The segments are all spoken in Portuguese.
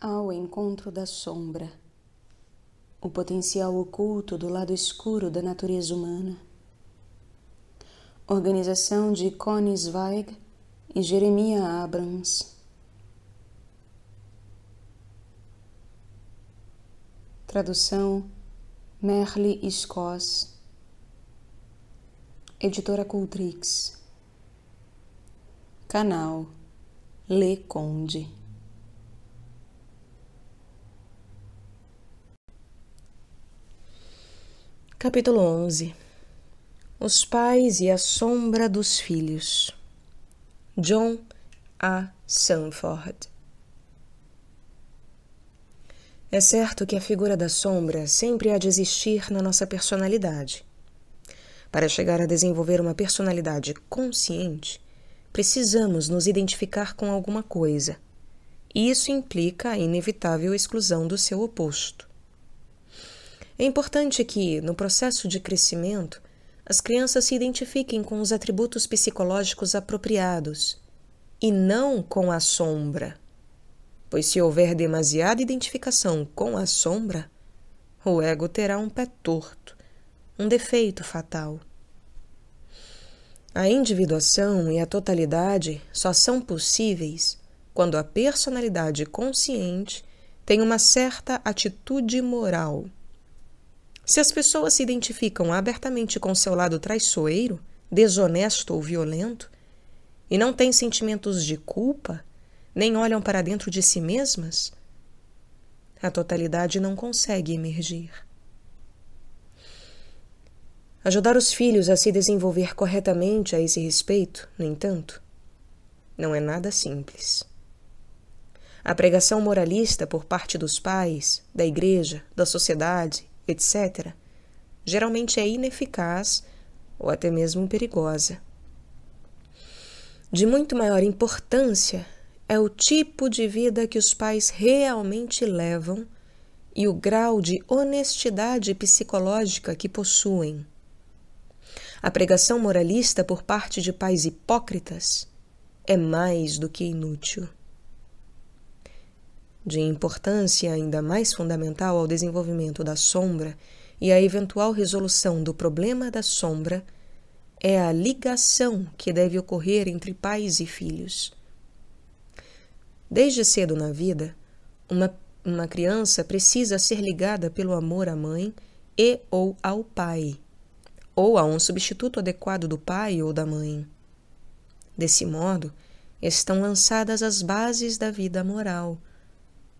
Ao encontro da sombra, o potencial oculto do lado escuro da natureza humana. Organização de Zweig e Jeremias Abrams. Tradução Merle Scoss. Editora Cultrix. Canal Le Conde. Capítulo 11 Os pais e a sombra dos filhos. John A. Sanford. É certo que a figura da sombra sempre há de existir na nossa personalidade. Para chegar a desenvolver uma personalidade consciente, precisamos nos identificar com alguma coisa. E isso implica a inevitável exclusão do seu oposto. É importante que, no processo de crescimento, as crianças se identifiquem com os atributos psicológicos apropriados e não com a sombra. Pois se houver demasiada identificação com a sombra, o ego terá um pé torto, um defeito fatal. A individuação e a totalidade só são possíveis quando a personalidade consciente tem uma certa atitude moral se as pessoas se identificam abertamente com seu lado traiçoeiro, desonesto ou violento, e não têm sentimentos de culpa, nem olham para dentro de si mesmas, a totalidade não consegue emergir. Ajudar os filhos a se desenvolver corretamente a esse respeito, no entanto, não é nada simples. A pregação moralista por parte dos pais, da igreja, da sociedade etc., geralmente é ineficaz ou até mesmo perigosa. De muito maior importância é o tipo de vida que os pais realmente levam e o grau de honestidade psicológica que possuem. A pregação moralista por parte de pais hipócritas é mais do que inútil de importância ainda mais fundamental ao desenvolvimento da sombra e à eventual resolução do problema da sombra é a ligação que deve ocorrer entre pais e filhos. Desde cedo na vida, uma, uma criança precisa ser ligada pelo amor à mãe e ou ao pai, ou a um substituto adequado do pai ou da mãe. Desse modo, estão lançadas as bases da vida moral,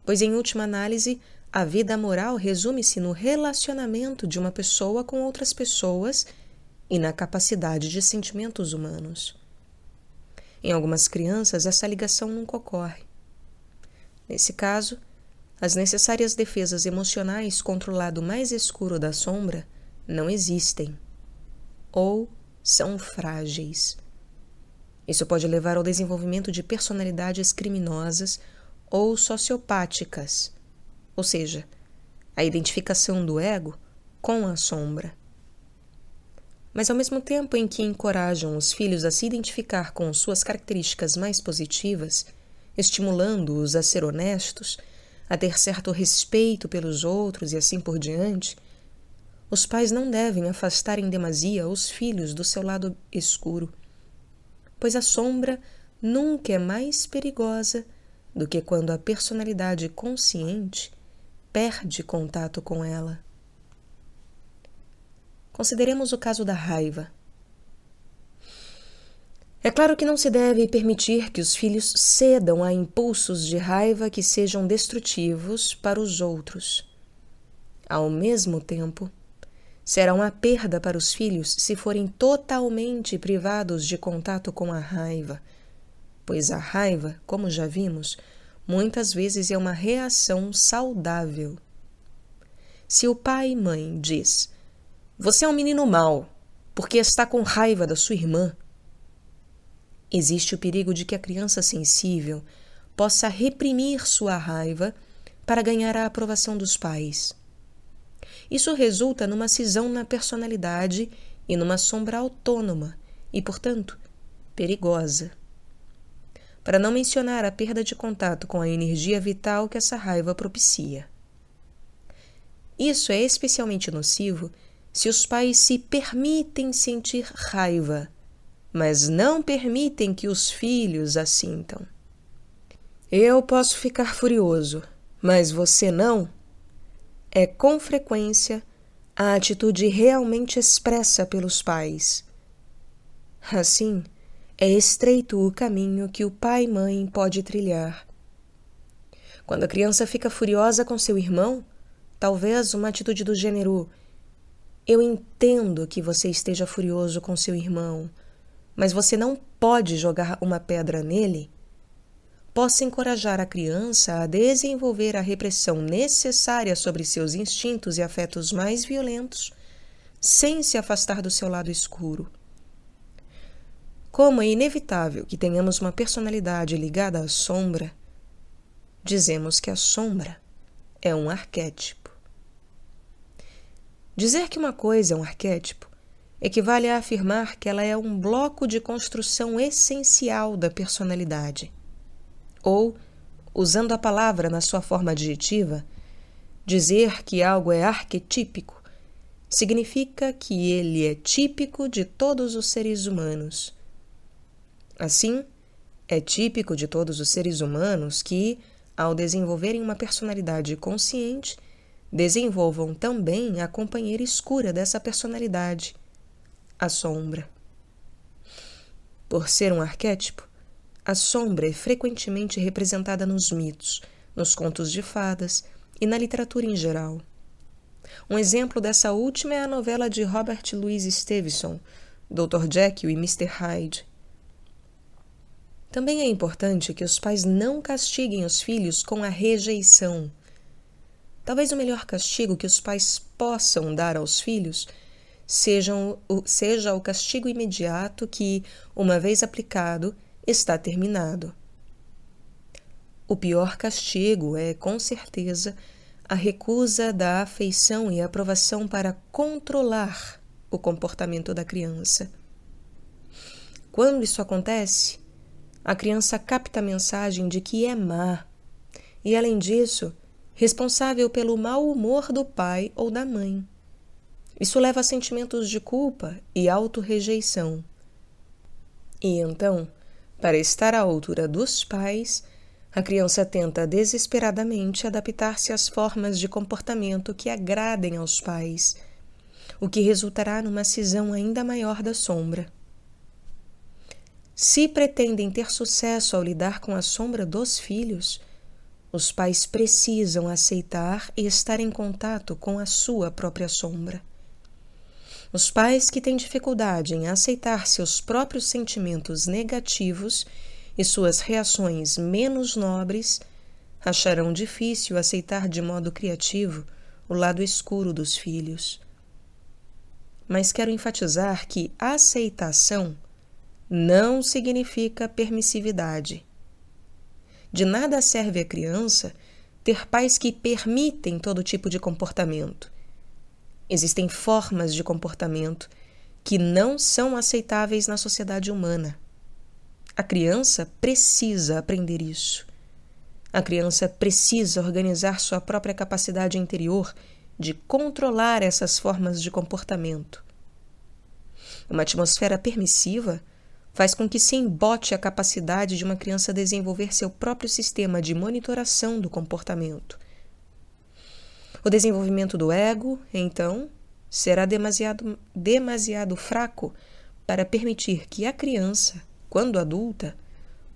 pois, em última análise, a vida moral resume-se no relacionamento de uma pessoa com outras pessoas e na capacidade de sentimentos humanos. Em algumas crianças, essa ligação nunca ocorre. Nesse caso, as necessárias defesas emocionais contra o lado mais escuro da sombra não existem ou são frágeis. Isso pode levar ao desenvolvimento de personalidades criminosas ou sociopáticas, ou seja, a identificação do ego com a sombra. Mas ao mesmo tempo em que encorajam os filhos a se identificar com suas características mais positivas, estimulando-os a ser honestos, a ter certo respeito pelos outros e assim por diante, os pais não devem afastar em demasia os filhos do seu lado escuro, pois a sombra nunca é mais perigosa do que quando a personalidade consciente perde contato com ela. Consideremos o caso da raiva. É claro que não se deve permitir que os filhos cedam a impulsos de raiva que sejam destrutivos para os outros. Ao mesmo tempo, será uma perda para os filhos se forem totalmente privados de contato com a raiva, pois a raiva, como já vimos, muitas vezes é uma reação saudável. Se o pai e mãe diz: Você é um menino mau, porque está com raiva da sua irmã, existe o perigo de que a criança sensível possa reprimir sua raiva para ganhar a aprovação dos pais. Isso resulta numa cisão na personalidade e numa sombra autônoma e, portanto, perigosa para não mencionar a perda de contato com a energia vital que essa raiva propicia. Isso é especialmente nocivo se os pais se permitem sentir raiva, mas não permitem que os filhos a sintam. Eu posso ficar furioso, mas você não. É com frequência a atitude realmente expressa pelos pais. Assim, é estreito o caminho que o pai e mãe pode trilhar. Quando a criança fica furiosa com seu irmão, talvez uma atitude do gênero: Eu entendo que você esteja furioso com seu irmão, mas você não pode jogar uma pedra nele, possa encorajar a criança a desenvolver a repressão necessária sobre seus instintos e afetos mais violentos, sem se afastar do seu lado escuro. Como é inevitável que tenhamos uma personalidade ligada à sombra, dizemos que a sombra é um arquétipo. Dizer que uma coisa é um arquétipo equivale a afirmar que ela é um bloco de construção essencial da personalidade. Ou, usando a palavra na sua forma adjetiva, dizer que algo é arquetípico significa que ele é típico de todos os seres humanos Assim, é típico de todos os seres humanos que, ao desenvolverem uma personalidade consciente, desenvolvam também a companheira escura dessa personalidade, a sombra. Por ser um arquétipo, a sombra é frequentemente representada nos mitos, nos contos de fadas e na literatura em geral. Um exemplo dessa última é a novela de Robert Louis Stevenson, Dr. Jekyll e Mr. Hyde, também é importante que os pais não castiguem os filhos com a rejeição. Talvez o melhor castigo que os pais possam dar aos filhos sejam, seja o castigo imediato que, uma vez aplicado, está terminado. O pior castigo é, com certeza, a recusa da afeição e aprovação para controlar o comportamento da criança. Quando isso acontece, a criança capta a mensagem de que é má e, além disso, responsável pelo mau humor do pai ou da mãe. Isso leva a sentimentos de culpa e autorrejeição. E então, para estar à altura dos pais, a criança tenta desesperadamente adaptar-se às formas de comportamento que agradem aos pais, o que resultará numa cisão ainda maior da sombra. Se pretendem ter sucesso ao lidar com a sombra dos filhos, os pais precisam aceitar e estar em contato com a sua própria sombra. Os pais que têm dificuldade em aceitar seus próprios sentimentos negativos e suas reações menos nobres acharão difícil aceitar de modo criativo o lado escuro dos filhos. Mas quero enfatizar que aceitação não significa permissividade. De nada serve a criança ter pais que permitem todo tipo de comportamento. Existem formas de comportamento que não são aceitáveis na sociedade humana. A criança precisa aprender isso. A criança precisa organizar sua própria capacidade interior de controlar essas formas de comportamento. Uma atmosfera permissiva faz com que se embote a capacidade de uma criança desenvolver seu próprio sistema de monitoração do comportamento. O desenvolvimento do ego, então, será demasiado, demasiado fraco para permitir que a criança, quando adulta,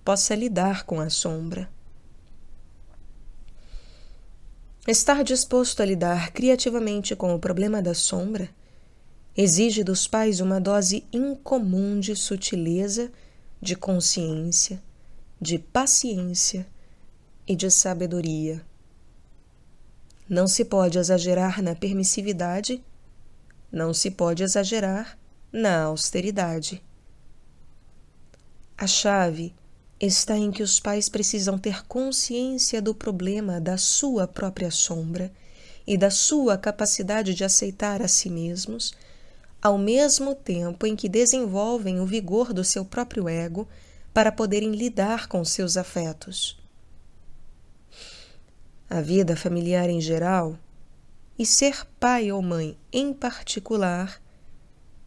possa lidar com a sombra. Estar disposto a lidar criativamente com o problema da sombra exige dos pais uma dose incomum de sutileza, de consciência, de paciência e de sabedoria. Não se pode exagerar na permissividade, não se pode exagerar na austeridade. A chave está em que os pais precisam ter consciência do problema da sua própria sombra e da sua capacidade de aceitar a si mesmos ao mesmo tempo em que desenvolvem o vigor do seu próprio ego para poderem lidar com seus afetos. A vida familiar em geral, e ser pai ou mãe em particular,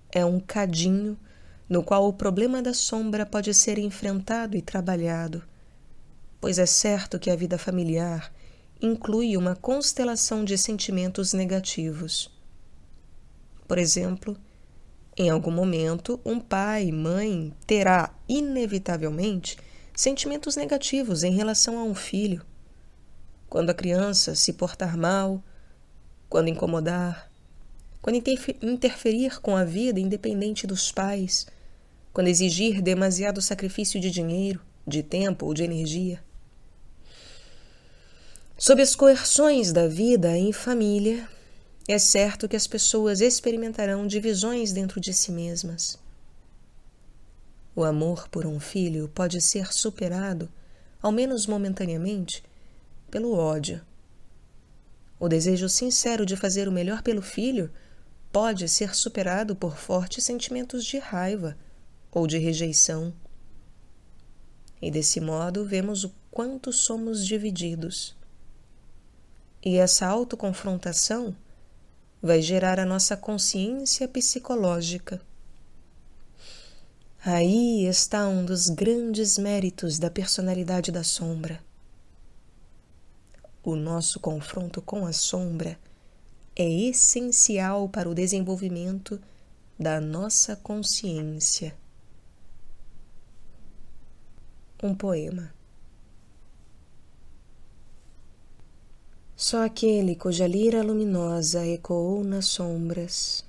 é um cadinho no qual o problema da sombra pode ser enfrentado e trabalhado, pois é certo que a vida familiar inclui uma constelação de sentimentos negativos. Por exemplo, em algum momento, um pai, mãe terá, inevitavelmente, sentimentos negativos em relação a um filho. Quando a criança se portar mal, quando incomodar, quando interferir com a vida independente dos pais, quando exigir demasiado sacrifício de dinheiro, de tempo ou de energia. Sob as coerções da vida em família, é certo que as pessoas experimentarão divisões dentro de si mesmas. O amor por um filho pode ser superado, ao menos momentaneamente, pelo ódio. O desejo sincero de fazer o melhor pelo filho pode ser superado por fortes sentimentos de raiva ou de rejeição. E desse modo vemos o quanto somos divididos. E essa autoconfrontação vai gerar a nossa consciência psicológica. Aí está um dos grandes méritos da personalidade da sombra. O nosso confronto com a sombra é essencial para o desenvolvimento da nossa consciência. Um poema. Só aquele cuja lira luminosa ecoou nas sombras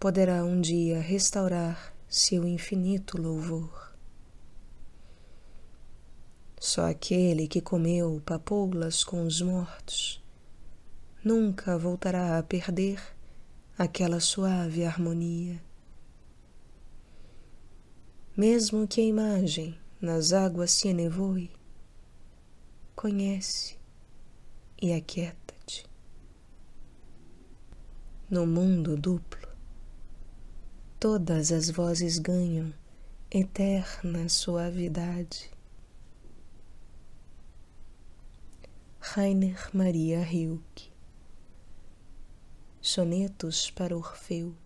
poderá um dia restaurar seu infinito louvor. Só aquele que comeu papoulas com os mortos nunca voltará a perder aquela suave harmonia. Mesmo que a imagem nas águas se enevoe, conhece e aquieta-te. No mundo duplo, todas as vozes ganham eterna suavidade. Rainer Maria Rilke Sonetos para Orfeu